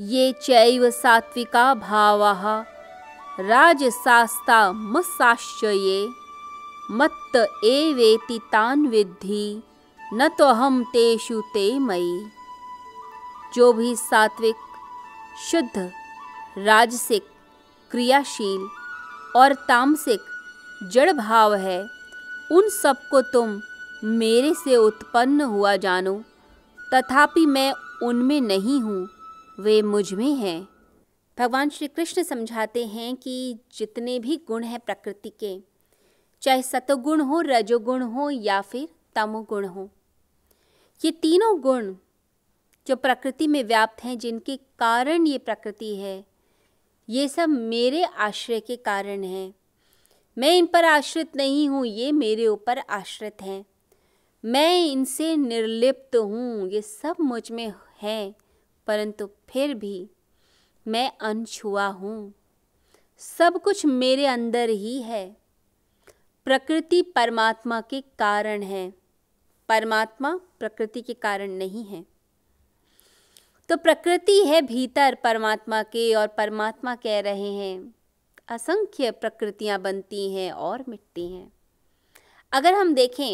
ये चैव सात्विका भावः राजसास्ता मसाश्चये मत्त एवेति तान विद्धि न तो हम तेषु ते मयि जो भी सात्विक शुद्ध राजसिक क्रियाशील और तामसिक जड़ भाव है उन सबको तुम मेरे से उत्पन्न हुआ जानो तथापि मैं उनमें नहीं हूँ वे मुझ में हैं भगवान श्री कृष्ण समझाते हैं कि जितने भी गुण हैं प्रकृति के चाहे सतोगुण हो रजोगुण हो या फिर तमोगुण हो ये तीनों गुण जो प्रकृति में व्याप्त हैं जिनके कारण ये प्रकृति है ये सब मेरे आश्रय के कारण हैं मैं इन पर आश्रित नहीं हूँ ये मेरे ऊपर आश्रित हैं मैं इनसे निर्लिप्त हूँ ये सब मुझ में हैं परंतु फिर भी मैं अनछुआ हूँ सब कुछ मेरे अंदर ही है प्रकृति परमात्मा के कारण है परमात्मा प्रकृति के कारण नहीं है तो प्रकृति है भीतर परमात्मा के और परमात्मा कह रहे हैं असंख्य प्रकृतियाँ बनती हैं और मिटती हैं अगर हम देखें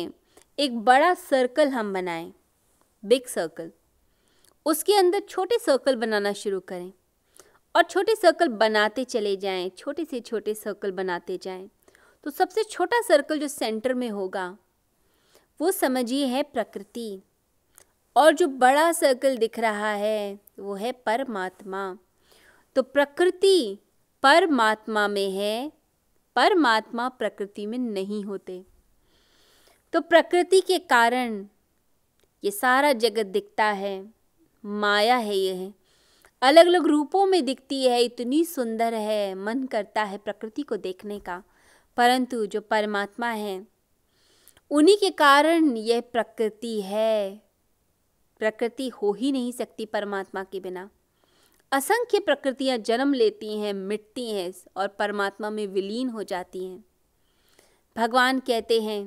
एक बड़ा सर्कल हम बनाएं बिग सर्कल उसके अंदर छोटे सर्कल बनाना शुरू करें और छोटे सर्कल बनाते चले जाएं छोटे से छोटे सर्कल बनाते जाएं तो सबसे छोटा सर्कल जो सेंटर में होगा वो समझिए है प्रकृति और जो बड़ा सर्कल दिख रहा है वो है परमात्मा तो प्रकृति परमात्मा में है परमात्मा प्रकृति में नहीं होते तो प्रकृति के कारण ये सारा जगत दिखता है माया है यह अलग अलग रूपों में दिखती है इतनी सुंदर है मन करता है प्रकृति को देखने का परंतु जो परमात्मा है उन्हीं के कारण यह प्रकृति है प्रकृति हो ही नहीं सकती परमात्मा के बिना असंख्य प्रकृतियां जन्म लेती हैं मिटती हैं और परमात्मा में विलीन हो जाती हैं भगवान कहते हैं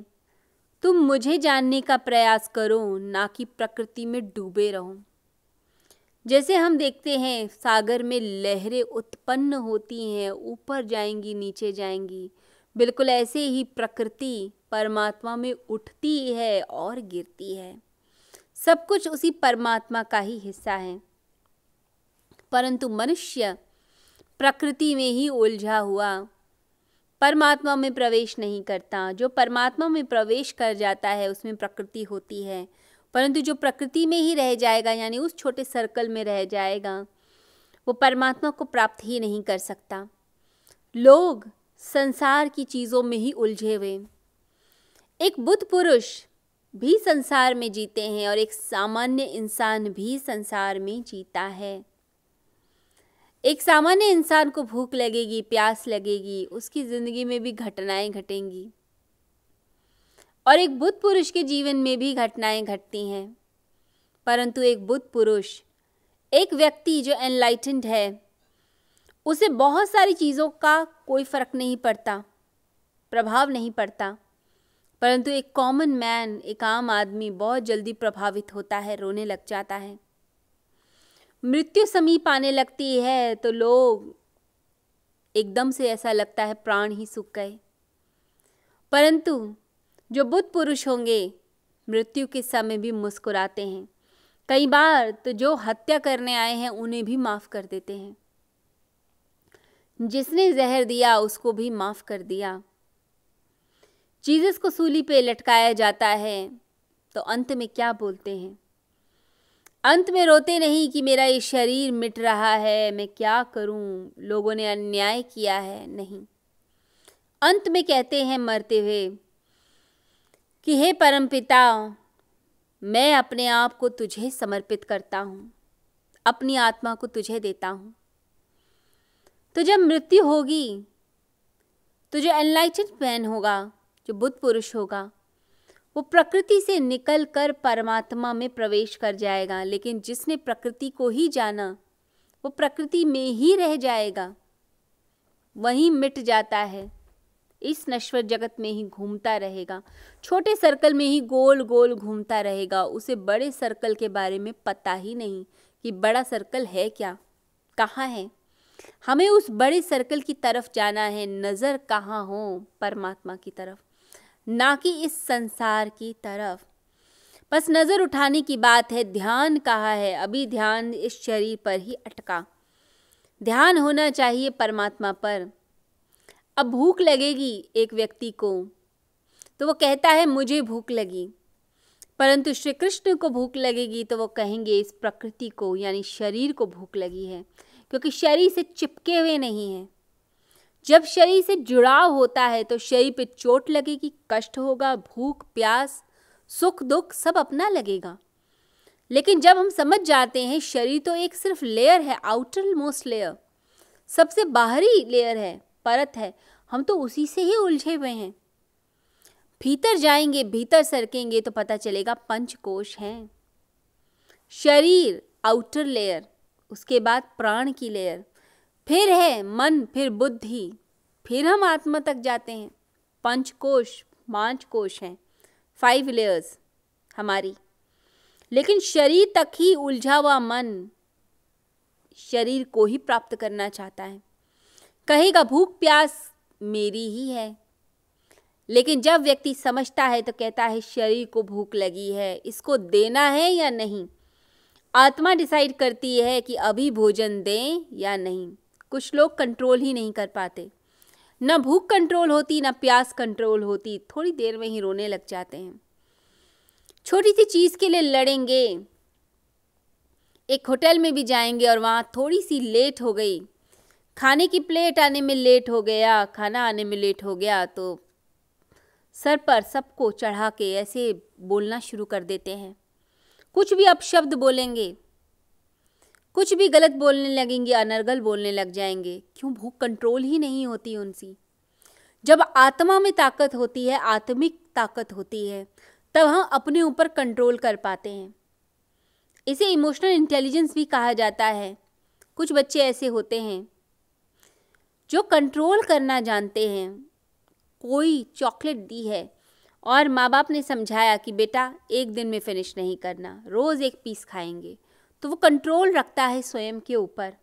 तुम मुझे जानने का प्रयास करो ना कि प्रकृति में डूबे रहो जैसे हम देखते हैं सागर में लहरें उत्पन्न होती हैं ऊपर जाएंगी नीचे जाएंगी बिल्कुल ऐसे ही प्रकृति परमात्मा में उठती है और गिरती है सब कुछ उसी परमात्मा का ही हिस्सा है परंतु मनुष्य प्रकृति में ही उलझा हुआ परमात्मा में प्रवेश नहीं करता जो परमात्मा में प्रवेश कर जाता है उसमें प्रकृति होती है परंतु जो प्रकृति में ही रह जाएगा यानी उस छोटे सर्कल में रह जाएगा वो परमात्मा को प्राप्त ही नहीं कर सकता लोग संसार की चीज़ों में ही उलझे हुए एक बुद्ध पुरुष भी संसार में जीते हैं और एक सामान्य इंसान भी संसार में जीता है एक सामान्य इंसान को भूख लगेगी प्यास लगेगी उसकी ज़िंदगी में भी घटनाएं घटेंगी और एक बुद्ध पुरुष के जीवन में भी घटनाएं घटती हैं परंतु एक बुद्ध पुरुष एक व्यक्ति जो एनलाइटेंड है उसे बहुत सारी चीज़ों का कोई फ़र्क नहीं पड़ता प्रभाव नहीं पड़ता परंतु एक कॉमन मैन एक आम आदमी बहुत जल्दी प्रभावित होता है रोने लग जाता है मृत्यु समीप आने लगती है तो लोग एकदम से ऐसा लगता है प्राण ही सूख गए परंतु जो बुद्ध पुरुष होंगे मृत्यु के समय भी मुस्कुराते हैं कई बार तो जो हत्या करने आए हैं उन्हें भी माफ़ कर देते हैं जिसने जहर दिया उसको भी माफ़ कर दिया जीसस को सूली पे लटकाया जाता है तो अंत में क्या बोलते हैं अंत में रोते नहीं कि मेरा ये शरीर मिट रहा है मैं क्या करूं लोगों ने अन्याय किया है नहीं अंत में कहते हैं मरते हुए कि हे परम पिता मैं अपने आप को तुझे समर्पित करता हूँ अपनी आत्मा को तुझे देता हूँ तो जब मृत्यु होगी तो जो एनलाइटेड मैन होगा जो बुद्ध पुरुष होगा वो प्रकृति से निकल कर परमात्मा में प्रवेश कर जाएगा लेकिन जिसने प्रकृति को ही जाना वो प्रकृति में ही रह जाएगा वहीं मिट जाता है इस नश्वर जगत में ही घूमता रहेगा छोटे सर्कल में ही गोल गोल घूमता रहेगा उसे बड़े सर्कल के बारे में पता ही नहीं कि बड़ा सर्कल है क्या कहाँ है हमें उस बड़े सर्कल की तरफ जाना है नज़र कहाँ हो परमात्मा की तरफ ना कि इस संसार की तरफ बस नज़र उठाने की बात है ध्यान कहाँ है अभी ध्यान इस शरीर पर ही अटका ध्यान होना चाहिए परमात्मा पर अब भूख लगेगी एक व्यक्ति को तो वो कहता है मुझे भूख लगी परंतु श्री कृष्ण को भूख लगेगी तो वो कहेंगे इस प्रकृति को यानी शरीर को भूख लगी है क्योंकि शरीर से चिपके हुए नहीं है जब शरीर से जुड़ाव होता है तो शरीर पे चोट लगेगी कष्ट होगा भूख प्यास सुख दुख सब अपना लगेगा लेकिन जब हम समझ जाते हैं शरीर तो एक सिर्फ लेयर है आउटर मोस्ट लेयर सबसे बाहरी लेयर है परत है हम तो उसी से ही उलझे हुए हैं भीतर जाएंगे भीतर सरकेंगे तो पता चलेगा पंचकोश हैं शरीर आउटर लेयर उसके बाद प्राण की लेयर फिर है मन फिर बुद्धि फिर हम आत्मा तक जाते हैं पंचकोश पांच कोश हैं फाइव लेयर्स हमारी लेकिन शरीर तक ही उलझा हुआ मन शरीर को ही प्राप्त करना चाहता है कहेगा भूख प्यास मेरी ही है लेकिन जब व्यक्ति समझता है तो कहता है शरीर को भूख लगी है इसको देना है या नहीं आत्मा डिसाइड करती है कि अभी भोजन दें या नहीं कुछ लोग कंट्रोल ही नहीं कर पाते ना भूख कंट्रोल होती ना प्यास कंट्रोल होती थोड़ी देर में ही रोने लग जाते हैं छोटी सी चीज़ के लिए लड़ेंगे एक होटल में भी जाएंगे और वहाँ थोड़ी सी लेट हो गई खाने की प्लेट आने में लेट हो गया खाना आने में लेट हो गया तो सर पर सबको चढ़ा के ऐसे बोलना शुरू कर देते हैं कुछ भी अपशब्द बोलेंगे कुछ भी गलत बोलने लगेंगे अनर्गल बोलने लग जाएंगे क्यों भूख कंट्रोल ही नहीं होती उनसी जब आत्मा में ताकत होती है आत्मिक ताकत होती है तब हम अपने ऊपर कंट्रोल कर पाते हैं इसे इमोशनल इंटेलिजेंस भी कहा जाता है कुछ बच्चे ऐसे होते हैं जो कंट्रोल करना जानते हैं कोई चॉकलेट दी है और माँ बाप ने समझाया कि बेटा एक दिन में फिनिश नहीं करना रोज़ एक पीस खाएंगे तो वो कंट्रोल रखता है स्वयं के ऊपर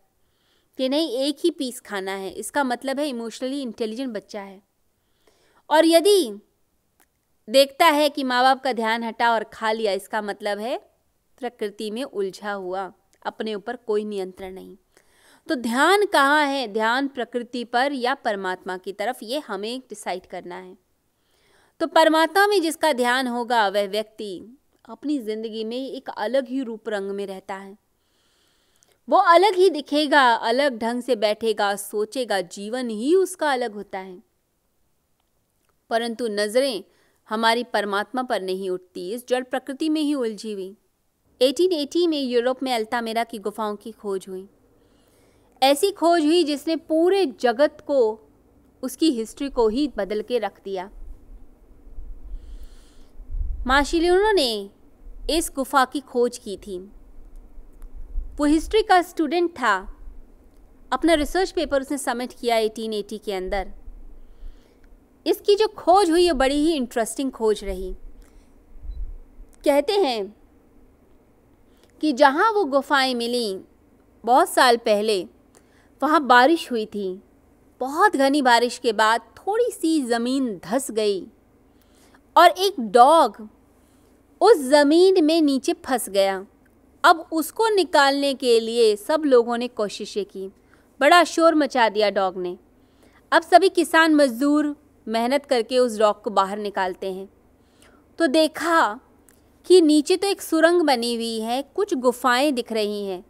कि नहीं एक ही पीस खाना है इसका मतलब है इमोशनली इंटेलिजेंट बच्चा है और यदि देखता है कि माँ बाप का ध्यान हटा और खा लिया इसका मतलब है प्रकृति में उलझा हुआ अपने ऊपर कोई नियंत्रण नहीं तो ध्यान कहाँ है ध्यान प्रकृति पर या परमात्मा की तरफ ये हमें डिसाइड करना है तो परमात्मा में जिसका ध्यान होगा वह व्यक्ति अपनी ज़िंदगी में एक अलग ही रूप रंग में रहता है वो अलग ही दिखेगा अलग ढंग से बैठेगा सोचेगा जीवन ही उसका अलग होता है परंतु नज़रें हमारी परमात्मा पर नहीं उठती इस जड़ प्रकृति में ही उलझी हुई 1880 में यूरोप में अल्तामेरा की गुफाओं की खोज हुई ऐसी खोज हुई जिसने पूरे जगत को उसकी हिस्ट्री को ही बदल के रख दिया माशिलियनो ने इस गुफा की खोज की थी वो हिस्ट्री का स्टूडेंट था अपना रिसर्च पेपर उसने सबमिट किया 1880 के अंदर इसकी जो खोज हुई ये बड़ी ही इंटरेस्टिंग खोज रही कहते हैं कि जहाँ वो गुफाएं मिली बहुत साल पहले वहाँ बारिश हुई थी बहुत घनी बारिश के बाद थोड़ी सी ज़मीन धस गई और एक डॉग उस ज़मीन में नीचे फंस गया अब उसको निकालने के लिए सब लोगों ने कोशिशें की बड़ा शोर मचा दिया डॉग ने अब सभी किसान मज़दूर मेहनत करके उस डॉग को बाहर निकालते हैं तो देखा कि नीचे तो एक सुरंग बनी हुई है कुछ गुफाएं दिख रही हैं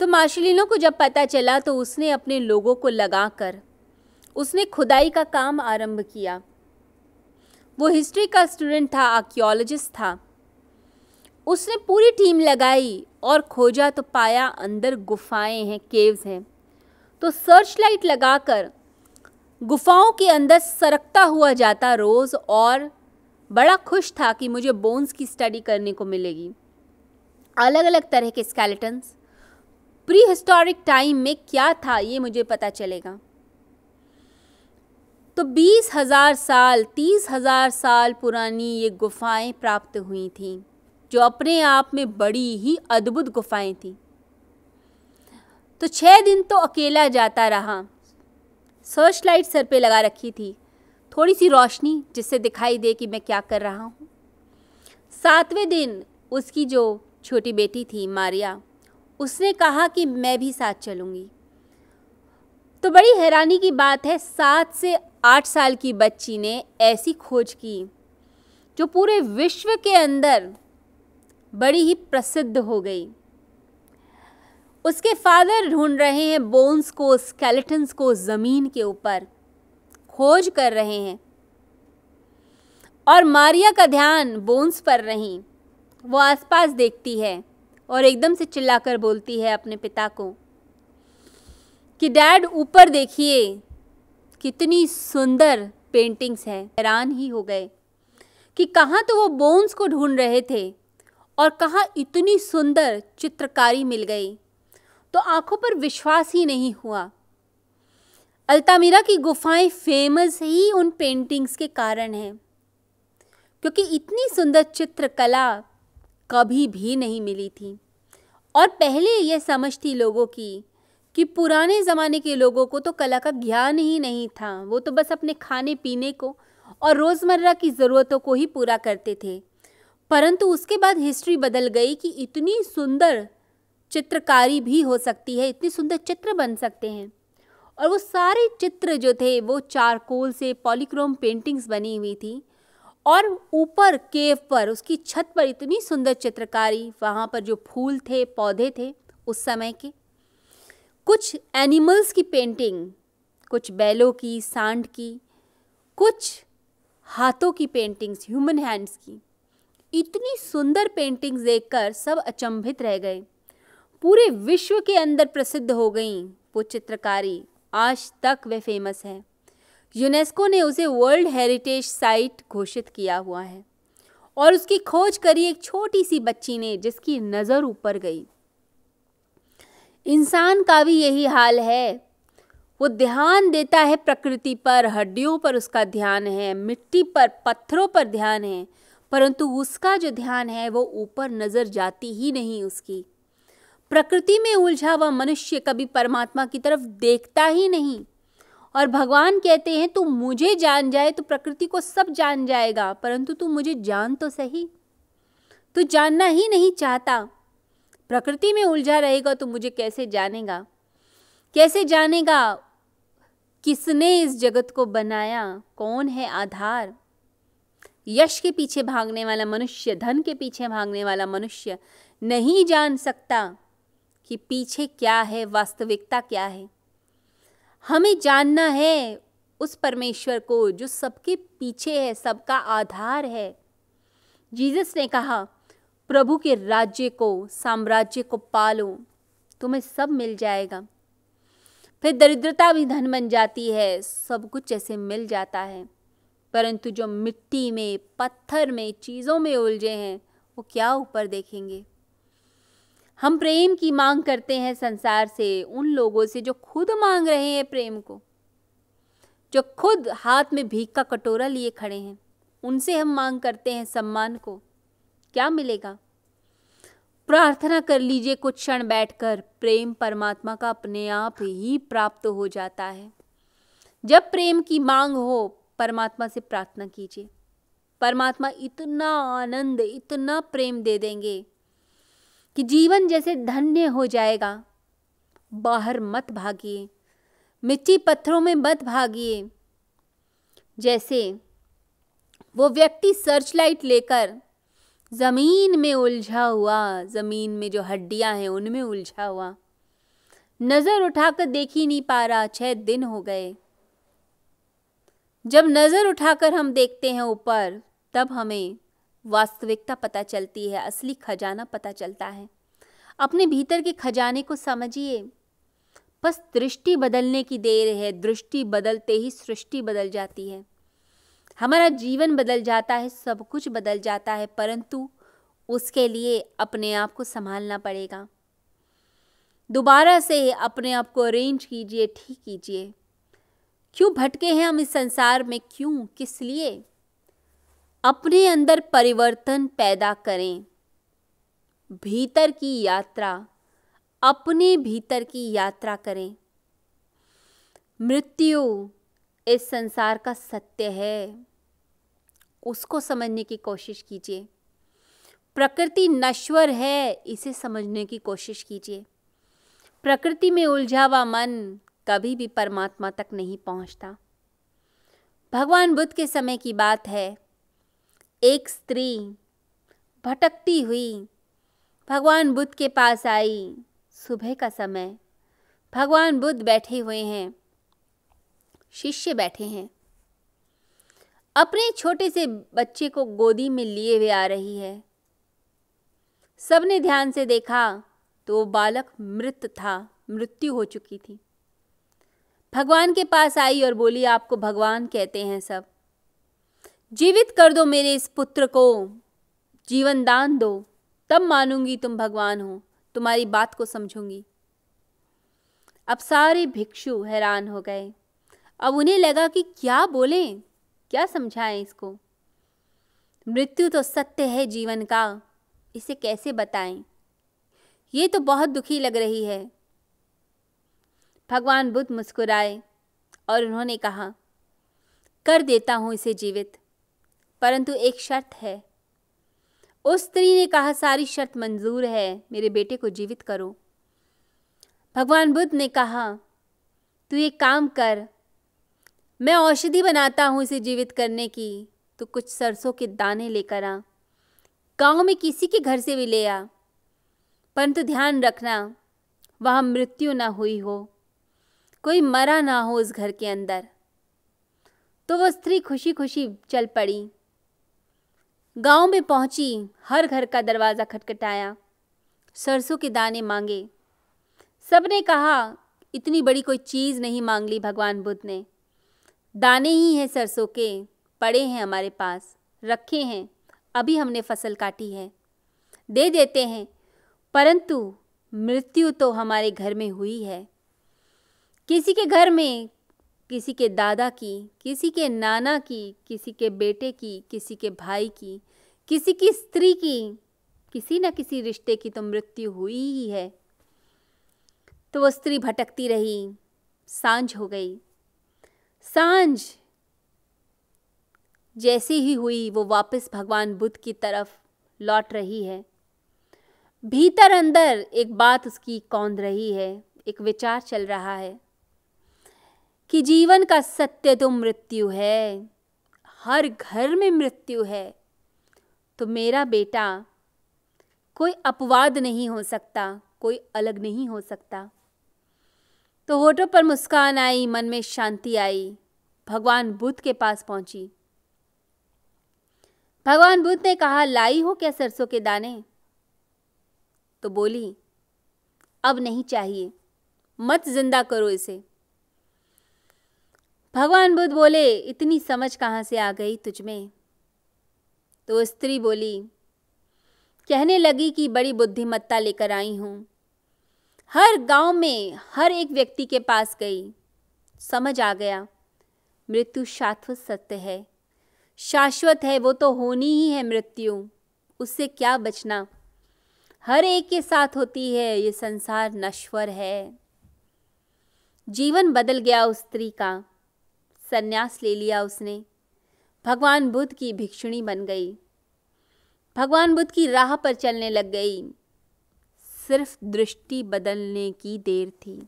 तो मार्शलिनो को जब पता चला तो उसने अपने लोगों को लगाकर उसने खुदाई का काम आरंभ किया वो हिस्ट्री का स्टूडेंट था आर्कियोलॉजिस्ट था उसने पूरी टीम लगाई और खोजा तो पाया अंदर गुफाएं हैं केव्स हैं तो सर्च लाइट लगाकर गुफाओं के अंदर सरकता हुआ जाता रोज़ और बड़ा खुश था कि मुझे बोन्स की स्टडी करने को मिलेगी अलग अलग तरह के स्केलेटन्स प्री हिस्टोरिक टाइम में क्या था ये मुझे पता चलेगा तो बीस हज़ार साल तीस हज़ार साल पुरानी ये गुफाएं प्राप्त हुई थी जो अपने आप में बड़ी ही अद्भुत गुफाएं थीं तो छः दिन तो अकेला जाता रहा सर्च लाइट सर पे लगा रखी थी थोड़ी सी रोशनी जिससे दिखाई दे कि मैं क्या कर रहा हूँ सातवें दिन उसकी जो छोटी बेटी थी मारिया उसने कहा कि मैं भी साथ चलूँगी तो बड़ी हैरानी की बात है सात से आठ साल की बच्ची ने ऐसी खोज की जो पूरे विश्व के अंदर बड़ी ही प्रसिद्ध हो गई उसके फादर ढूंढ रहे हैं बोन्स को स्केलेटन्स को ज़मीन के ऊपर खोज कर रहे हैं और मारिया का ध्यान बोन्स पर रही वो आसपास देखती है और एकदम से चिल्लाकर बोलती है अपने पिता को कि डैड ऊपर देखिए कितनी सुंदर पेंटिंग्स हैं हैरान ही हो गए कि कहाँ तो वो बोन्स को ढूंढ रहे थे और कहाँ इतनी सुंदर चित्रकारी मिल गई तो आंखों पर विश्वास ही नहीं हुआ अल्तामीरा की गुफाएं फेमस ही उन पेंटिंग्स के कारण हैं क्योंकि इतनी सुंदर चित्रकला कभी भी नहीं मिली थी और पहले यह समझ थी लोगों की कि पुराने ज़माने के लोगों को तो कला का ज्ञान ही नहीं था वो तो बस अपने खाने पीने को और रोज़मर्रा की ज़रूरतों को ही पूरा करते थे परंतु उसके बाद हिस्ट्री बदल गई कि इतनी सुंदर चित्रकारी भी हो सकती है इतनी सुंदर चित्र बन सकते हैं और वो सारे चित्र जो थे वो चारकोल से पॉलीक्रोम पेंटिंग्स बनी हुई थी और ऊपर केव पर उसकी छत पर इतनी सुंदर चित्रकारी वहाँ पर जो फूल थे पौधे थे उस समय के कुछ एनिमल्स की पेंटिंग कुछ बैलों की सांड की कुछ हाथों की पेंटिंग्स ह्यूमन हैंड्स की इतनी सुंदर पेंटिंग्स देखकर सब अचंभित रह गए पूरे विश्व के अंदर प्रसिद्ध हो गई वो चित्रकारी आज तक वह फेमस है यूनेस्को ने उसे वर्ल्ड हेरिटेज साइट घोषित किया हुआ है और उसकी खोज करी एक छोटी सी बच्ची ने जिसकी नज़र ऊपर गई इंसान का भी यही हाल है वो ध्यान देता है प्रकृति पर हड्डियों पर उसका ध्यान है मिट्टी पर पत्थरों पर ध्यान है परंतु उसका जो ध्यान है वो ऊपर नज़र जाती ही नहीं उसकी प्रकृति में उलझा हुआ मनुष्य कभी परमात्मा की तरफ देखता ही नहीं और भगवान कहते हैं तू मुझे जान जाए तो प्रकृति को सब जान जाएगा परंतु तू मुझे जान तो सही तू जानना ही नहीं चाहता प्रकृति में उलझा रहेगा तो मुझे कैसे जानेगा कैसे जानेगा किसने इस जगत को बनाया कौन है आधार यश के पीछे भागने वाला मनुष्य धन के पीछे भागने वाला मनुष्य नहीं जान सकता कि पीछे क्या है वास्तविकता क्या है हमें जानना है उस परमेश्वर को जो सबके पीछे है सबका आधार है जीसस ने कहा प्रभु के राज्य को साम्राज्य को पालो तुम्हें सब मिल जाएगा फिर दरिद्रता भी धन बन जाती है सब कुछ ऐसे मिल जाता है परंतु जो मिट्टी में पत्थर में चीज़ों में उलझे हैं वो क्या ऊपर देखेंगे हम प्रेम की मांग करते हैं संसार से उन लोगों से जो खुद मांग रहे हैं प्रेम को जो खुद हाथ में भीख का कटोरा लिए खड़े हैं उनसे हम मांग करते हैं सम्मान को क्या मिलेगा प्रार्थना कर लीजिए कुछ क्षण बैठकर प्रेम परमात्मा का अपने आप ही प्राप्त हो जाता है जब प्रेम की मांग हो परमात्मा से प्रार्थना कीजिए परमात्मा इतना आनंद इतना प्रेम दे देंगे कि जीवन जैसे धन्य हो जाएगा बाहर मत भागिए मिट्टी पत्थरों में मत भागिए जैसे वो व्यक्ति सर्च लाइट लेकर ज़मीन में उलझा हुआ ज़मीन में जो हड्डियां हैं उनमें उलझा हुआ नज़र उठाकर देख ही नहीं पा रहा छः दिन हो गए जब नज़र उठाकर हम देखते हैं ऊपर तब हमें वास्तविकता पता चलती है असली खजाना पता चलता है अपने भीतर के खजाने को समझिए बस दृष्टि बदलने की देर है दृष्टि बदलते ही सृष्टि बदल जाती है हमारा जीवन बदल जाता है सब कुछ बदल जाता है परंतु उसके लिए अपने आप को संभालना पड़ेगा दोबारा से अपने आप को अरेंज कीजिए ठीक कीजिए क्यों भटके हैं हम इस संसार में क्यों किस लिए अपने अंदर परिवर्तन पैदा करें भीतर की यात्रा अपने भीतर की यात्रा करें मृत्यु इस संसार का सत्य है उसको समझने की कोशिश कीजिए प्रकृति नश्वर है इसे समझने की कोशिश कीजिए प्रकृति में उलझा हुआ मन कभी भी परमात्मा तक नहीं पहुंचता भगवान बुद्ध के समय की बात है एक स्त्री भटकती हुई भगवान बुद्ध के पास आई सुबह का समय भगवान बुद्ध बैठे हुए हैं शिष्य बैठे हैं अपने छोटे से बच्चे को गोदी में लिए हुए आ रही है सबने ध्यान से देखा तो वो बालक मृत था मृत्यु हो चुकी थी भगवान के पास आई और बोली आपको भगवान कहते हैं सब जीवित कर दो मेरे इस पुत्र को जीवन दान दो तब मानूंगी तुम भगवान हो तुम्हारी बात को समझूंगी अब सारे भिक्षु हैरान हो गए अब उन्हें लगा कि क्या बोलें क्या समझाएं इसको मृत्यु तो सत्य है जीवन का इसे कैसे बताएं ये तो बहुत दुखी लग रही है भगवान बुद्ध मुस्कुराए और उन्होंने कहा कर देता हूँ इसे जीवित परंतु एक शर्त है उस स्त्री ने कहा सारी शर्त मंजूर है मेरे बेटे को जीवित करो भगवान बुद्ध ने कहा तू एक काम कर मैं औषधि बनाता हूँ इसे जीवित करने की तो कुछ सरसों के दाने लेकर आ गांव में किसी के घर से भी ले आ परंतु ध्यान रखना वहाँ मृत्यु ना हुई हो कोई मरा ना हो उस घर के अंदर तो वो स्त्री खुशी खुशी चल पड़ी गांव में पहुंची हर घर का दरवाज़ा खटखटाया सरसों के दाने मांगे सबने कहा इतनी बड़ी कोई चीज़ नहीं मांग ली भगवान बुद्ध ने दाने ही हैं सरसों के पड़े हैं हमारे पास रखे हैं अभी हमने फसल काटी है दे देते हैं परंतु मृत्यु तो हमारे घर में हुई है किसी के घर में किसी के दादा की किसी के नाना की किसी के बेटे की किसी के भाई की किसी की स्त्री की किसी न किसी रिश्ते की तो मृत्यु हुई ही है तो वो स्त्री भटकती रही सांझ हो गई सांझ जैसी ही हुई वो वापस भगवान बुद्ध की तरफ लौट रही है भीतर अंदर एक बात उसकी कौंध रही है एक विचार चल रहा है कि जीवन का सत्य तो मृत्यु है हर घर में मृत्यु है तो मेरा बेटा कोई अपवाद नहीं हो सकता कोई अलग नहीं हो सकता तो होठों पर मुस्कान आई मन में शांति आई भगवान बुद्ध के पास पहुंची भगवान बुद्ध ने कहा लाई हो क्या सरसों के दाने तो बोली अब नहीं चाहिए मत जिंदा करो इसे भगवान बुद्ध बोले इतनी समझ कहाँ से आ गई तुझमें तो स्त्री बोली कहने लगी कि बड़ी बुद्धिमत्ता लेकर आई हूँ हर गांव में हर एक व्यक्ति के पास गई समझ आ गया मृत्यु शाश्वत सत्य है शाश्वत है वो तो होनी ही है मृत्यु उससे क्या बचना हर एक के साथ होती है ये संसार नश्वर है जीवन बदल गया उस स्त्री का संन्यास ले लिया उसने भगवान बुद्ध की भिक्षुणी बन गई भगवान बुद्ध की राह पर चलने लग गई सिर्फ दृष्टि बदलने की देर थी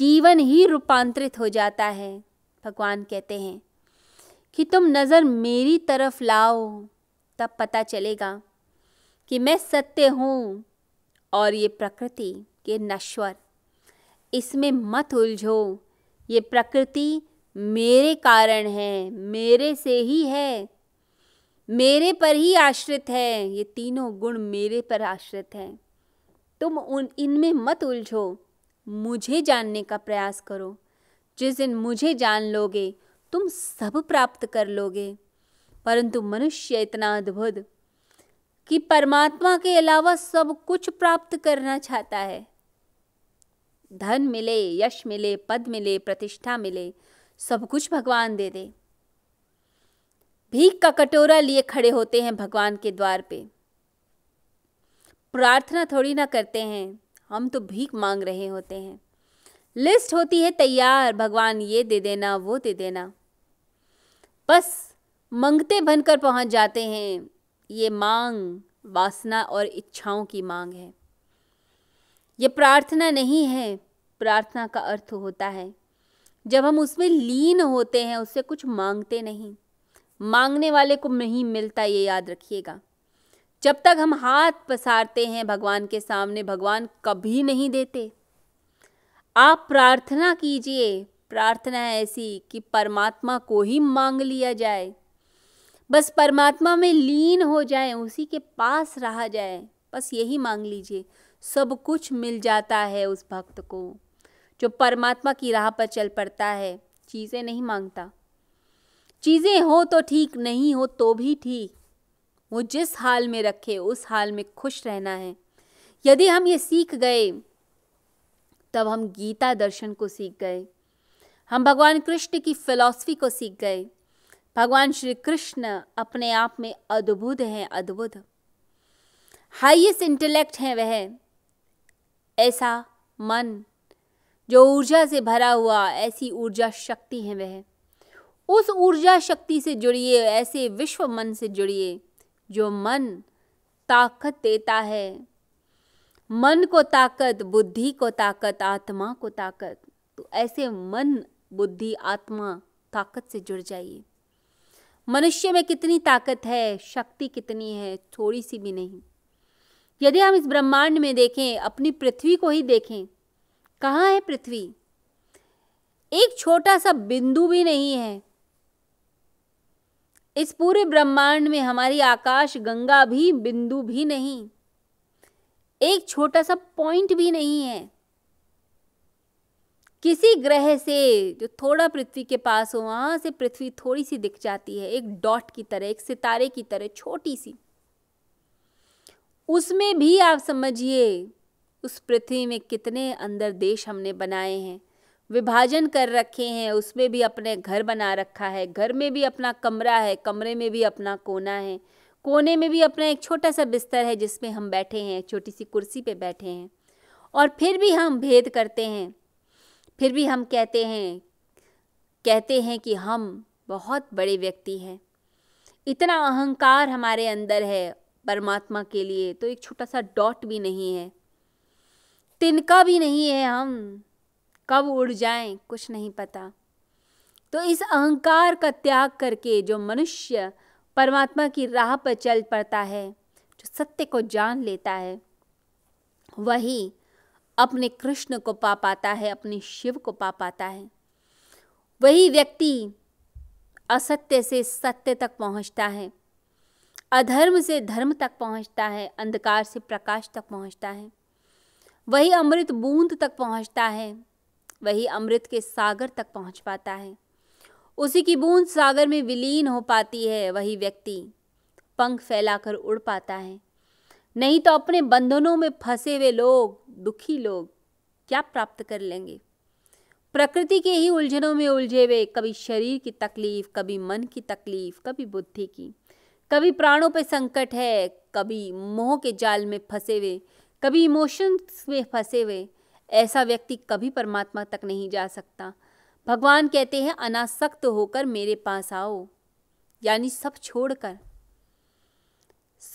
जीवन ही रूपांतरित हो जाता है भगवान कहते हैं कि तुम नज़र मेरी तरफ लाओ तब पता चलेगा कि मैं सत्य हूँ और ये प्रकृति के नश्वर इसमें मत उलझो ये प्रकृति मेरे कारण है मेरे से ही है मेरे पर ही आश्रित है ये तीनों गुण मेरे पर आश्रित हैं तुम उन इनमें मत उलझो मुझे जानने का प्रयास करो जिस दिन मुझे जान लोगे तुम सब प्राप्त कर लोगे परंतु मनुष्य इतना अद्भुत कि परमात्मा के अलावा सब कुछ प्राप्त करना चाहता है धन मिले यश मिले पद मिले प्रतिष्ठा मिले सब कुछ भगवान दे दे भीख का कटोरा लिए खड़े होते हैं भगवान के द्वार पे प्रार्थना थोड़ी ना करते हैं हम तो भीख मांग रहे होते हैं लिस्ट होती है तैयार भगवान ये दे देना वो दे देना बस मंगते बनकर पहुंच जाते हैं ये मांग वासना और इच्छाओं की मांग है ये प्रार्थना नहीं है प्रार्थना का अर्थ होता है जब हम उसमें लीन होते हैं उससे कुछ मांगते नहीं मांगने वाले को नहीं मिलता ये याद रखिएगा जब तक हम हाथ पसारते हैं भगवान के सामने भगवान कभी नहीं देते आप प्रार्थना कीजिए प्रार्थना ऐसी कि परमात्मा को ही मांग लिया जाए बस परमात्मा में लीन हो जाए उसी के पास रहा जाए बस यही मांग लीजिए सब कुछ मिल जाता है उस भक्त को जो परमात्मा की राह पर चल पड़ता है चीज़ें नहीं मांगता चीज़ें हो तो ठीक नहीं हो तो भी ठीक वो जिस हाल में रखे उस हाल में खुश रहना है यदि हम ये सीख गए तब हम गीता दर्शन को सीख गए हम भगवान कृष्ण की फिलॉसफी को सीख गए भगवान श्री कृष्ण अपने आप में अद्भुत हैं अद्भुत हाईएस्ट इंटेलेक्ट हैं वह ऐसा मन जो ऊर्जा से भरा हुआ ऐसी ऊर्जा शक्ति है वह उस ऊर्जा शक्ति से जुड़िए ऐसे विश्व मन से जुड़िए जो मन ताकत देता है मन को ताकत बुद्धि को ताकत आत्मा को ताकत तो ऐसे मन बुद्धि आत्मा ताकत से जुड़ जाइए मनुष्य में कितनी ताकत है शक्ति कितनी है थोड़ी सी भी नहीं यदि हम इस ब्रह्मांड में देखें अपनी पृथ्वी को ही देखें कहाँ है पृथ्वी एक छोटा सा बिंदु भी नहीं है इस पूरे ब्रह्मांड में हमारी आकाश गंगा भी बिंदु भी नहीं एक छोटा सा पॉइंट भी नहीं है किसी ग्रह से जो थोड़ा पृथ्वी के पास हो वहाँ से पृथ्वी थोड़ी सी दिख जाती है एक डॉट की तरह एक सितारे की तरह छोटी सी उसमें भी आप समझिए उस पृथ्वी में कितने अंदर देश हमने बनाए हैं विभाजन कर रखे हैं उसमें भी अपने घर बना रखा है घर में भी अपना कमरा है कमरे में भी अपना कोना है कोने में भी अपना एक छोटा सा बिस्तर है जिसमें हम बैठे हैं छोटी सी कुर्सी पे बैठे हैं और फिर भी हम भेद करते हैं फिर भी हम कहते हैं कहते हैं कि हम बहुत बड़े व्यक्ति हैं इतना अहंकार हमारे अंदर है परमात्मा के लिए तो एक छोटा सा डॉट भी नहीं है तिनका भी नहीं है हम कब उड़ जाएं कुछ नहीं पता तो इस अहंकार का त्याग करके जो मनुष्य परमात्मा की राह पर चल पड़ता है जो सत्य को जान लेता है वही अपने कृष्ण को पा पाता है अपने शिव को पा पाता है वही व्यक्ति असत्य से सत्य तक पहुंचता है अधर्म से धर्म तक पहुंचता है अंधकार से प्रकाश तक पहुंचता है वही अमृत बूंद तक पहुंचता है वही अमृत के सागर तक पहुंच पाता है उसी की बूंद सागर में विलीन हो पाती है वही व्यक्ति पंख फैलाकर उड़ पाता है नहीं तो अपने बंधनों में फंसे हुए लोग दुखी लोग क्या प्राप्त कर लेंगे प्रकृति के ही उलझनों में उलझे हुए कभी शरीर की तकलीफ कभी मन की तकलीफ कभी बुद्धि की कभी प्राणों पर संकट है कभी मोह के जाल में फंसे हुए कभी इमोशंस में फंसे हुए ऐसा व्यक्ति कभी परमात्मा तक नहीं जा सकता भगवान कहते हैं अनासक्त होकर मेरे पास आओ यानी सब छोड़कर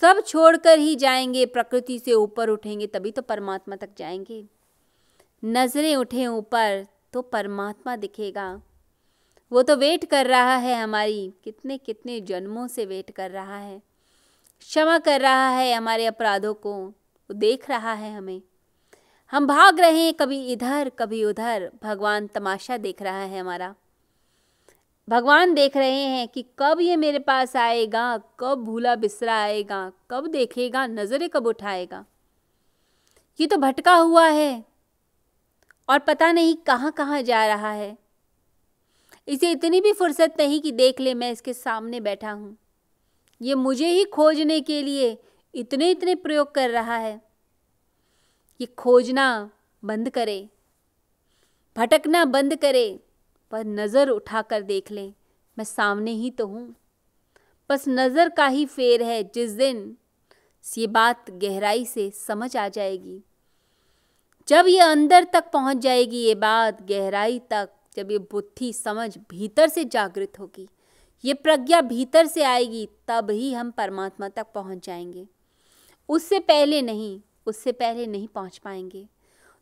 सब छोड़कर ही जाएंगे प्रकृति से ऊपर उठेंगे तभी तो परमात्मा तक जाएंगे नज़रें उठें ऊपर तो परमात्मा दिखेगा वो तो वेट कर रहा है हमारी कितने कितने जन्मों से वेट कर रहा है क्षमा कर रहा है हमारे अपराधों को वो देख रहा है हमें हम भाग रहे हैं कभी इधर कभी उधर भगवान तमाशा देख रहा है हमारा भगवान देख रहे हैं कि कब ये मेरे पास आएगा कब भूला बिसरा आएगा कब देखेगा नज़रें कब उठाएगा ये तो भटका हुआ है और पता नहीं कहाँ कहाँ जा रहा है इसे इतनी भी फुर्सत नहीं कि देख ले मैं इसके सामने बैठा हूँ ये मुझे ही खोजने के लिए इतने इतने प्रयोग कर रहा है ये खोजना बंद करे भटकना बंद करे पर नज़र उठाकर देख ले मैं सामने ही तो हूँ बस नज़र का ही फेर है जिस दिन ये बात गहराई से समझ आ जाएगी जब ये अंदर तक पहुँच जाएगी ये बात गहराई तक जब ये बुद्धि समझ भीतर से जागृत होगी ये प्रज्ञा भीतर से आएगी तब ही हम परमात्मा तक पहुंच जाएंगे उससे पहले नहीं उससे पहले नहीं पहुंच पाएंगे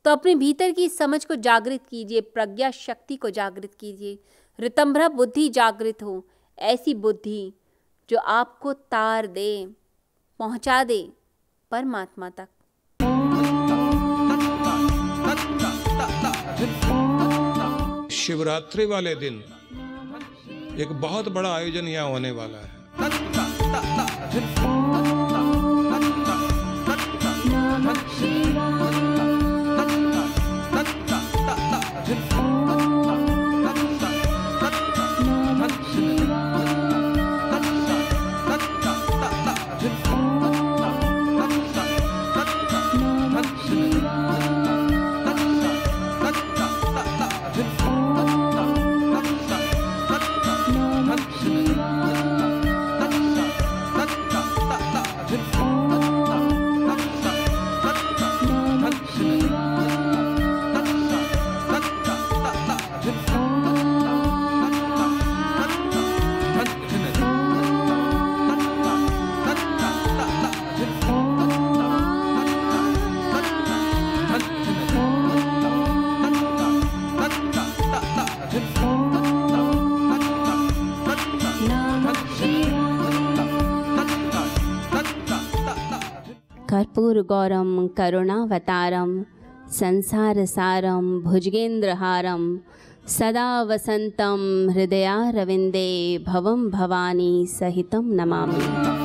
तो अपने भीतर की समझ को जागृत कीजिए प्रज्ञा शक्ति को जागृत कीजिए रितंभरा बुद्धि जागृत हो ऐसी बुद्धि जो आपको तार दे पहुंचा दे परमात्मा तक शिवरात्रि वाले दिन एक बहुत बड़ा आयोजन यहाँ होने वाला है कर्पूरगौरं करुणावतारं संसारसारं भुजगेन्द्रहारम सदा वसन्तं हृदयारविन्दे भवं भवानी सहितं नमामि